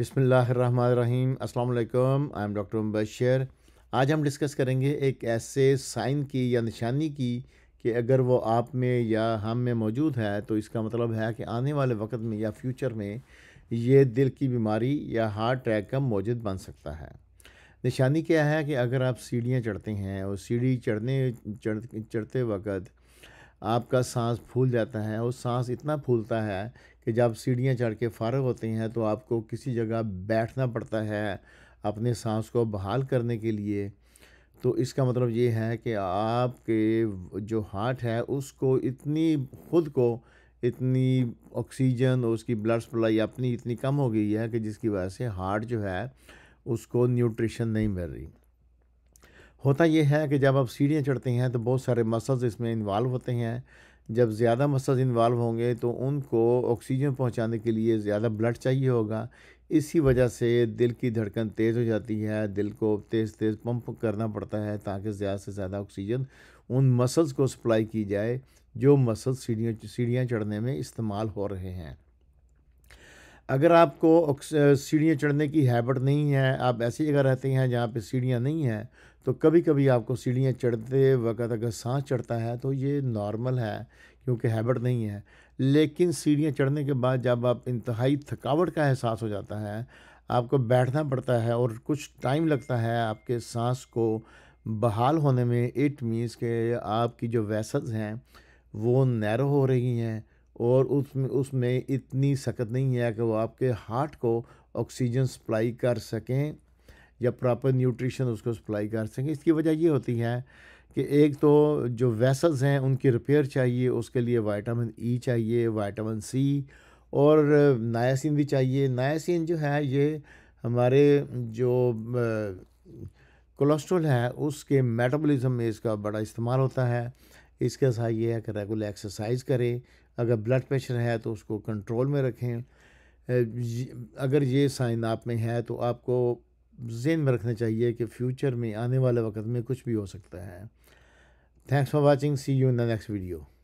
बिसमीम अल्लाम I am doctor Mubashar आज हम डिस्कस करेंगे एक ऐसे साइन की या निशानी की कि अगर वो आप में या हम में मौजूद है तो इसका मतलब है कि आने वाले वक्त में या फ्यूचर में ये दिल की बीमारी या हार्ट अटैक का मौजूद बन सकता है निशानी क्या है कि अगर आप सीढ़ियाँ चढ़ते हैं और सीढ़ी चढ़ने चढ़ चढ़ते वक्त आपका सांस फूल जाता है और सांस इतना फूलता है कि जब सीढ़ियाँ चढ़ के फारग होती हैं तो आपको किसी जगह बैठना पड़ता है अपने सांस को बहाल करने के लिए तो इसका मतलब ये है कि आपके जो हार्ट है उसको इतनी खुद को इतनी ऑक्सीजन और उसकी ब्लड सप्लाई अपनी इतनी कम हो गई है कि जिसकी वजह से हार्ट जो है उसको न्यूट्रिशन नहीं मिल रही होता यह है कि जब आप सीढ़ियाँ चढ़ते हैं तो बहुत सारे मसल्स इसमें इन्वाल्व होते हैं जब ज़्यादा मसल्स इन्वाल्व होंगे तो उनको ऑक्सीजन पहुँचाने के लिए ज़्यादा ब्लड चाहिए होगा इसी वजह से दिल की धड़कन तेज़ हो जाती है दिल को तेज़ तेज़ पंप करना पड़ता है ताकि ज़्यादा से ज़्यादा ऑक्सीजन उन मसल्स को सप्लाई की जाए जो मसल सीढ़ियों सीढ़ियाँ चढ़ने में इस्तेमाल हो रहे हैं अगर आपको सीढ़ियाँ चढ़ने की हैबिट नहीं है आप ऐसी जगह रहते हैं जहाँ पर सीढ़ियाँ नहीं हैं तो कभी कभी आपको सीढ़ियाँ चढ़ते वक़्त अगर सांस चढ़ता है तो ये नॉर्मल है क्योंकि हैबिट नहीं है लेकिन सीढ़ियाँ चढ़ने के बाद जब आप इंतहाई थकावट का एहसास हो जाता है आपको बैठना पड़ता है और कुछ टाइम लगता है आपके सांस को बहाल होने में इट मीन्स के आपकी जो वैसल्स हैं वो नैरो हो रही हैं और उसमें उसमें इतनी सकत नहीं है कि वो आपके हार्ट को ऑक्सीजन सप्लाई कर सकें या प्रॉपर न्यूट्रिशन उसको सप्लाई कर सकें इसकी वजह ये होती है कि एक तो जो वेसल्स हैं उनकी रिपेयर चाहिए उसके लिए वाइटामिन ई e चाहिए वाइटामिन सी और नायासिन भी चाहिए नायासिन जो है ये हमारे जो कोलेस्ट्रोल है उसके मेटाबॉलिज्म में इसका बड़ा इस्तेमाल होता है इसके साथ ये है कि रेगुलर एक्सरसाइज करें अगर ब्लड प्रेशर है तो उसको कंट्रोल में रखें अगर ये साइन आप में है तो आपको जेन में रखना चाहिए कि फ्यूचर में आने वाले वक्त में कुछ भी हो सकता है thanks for watching see you in the next video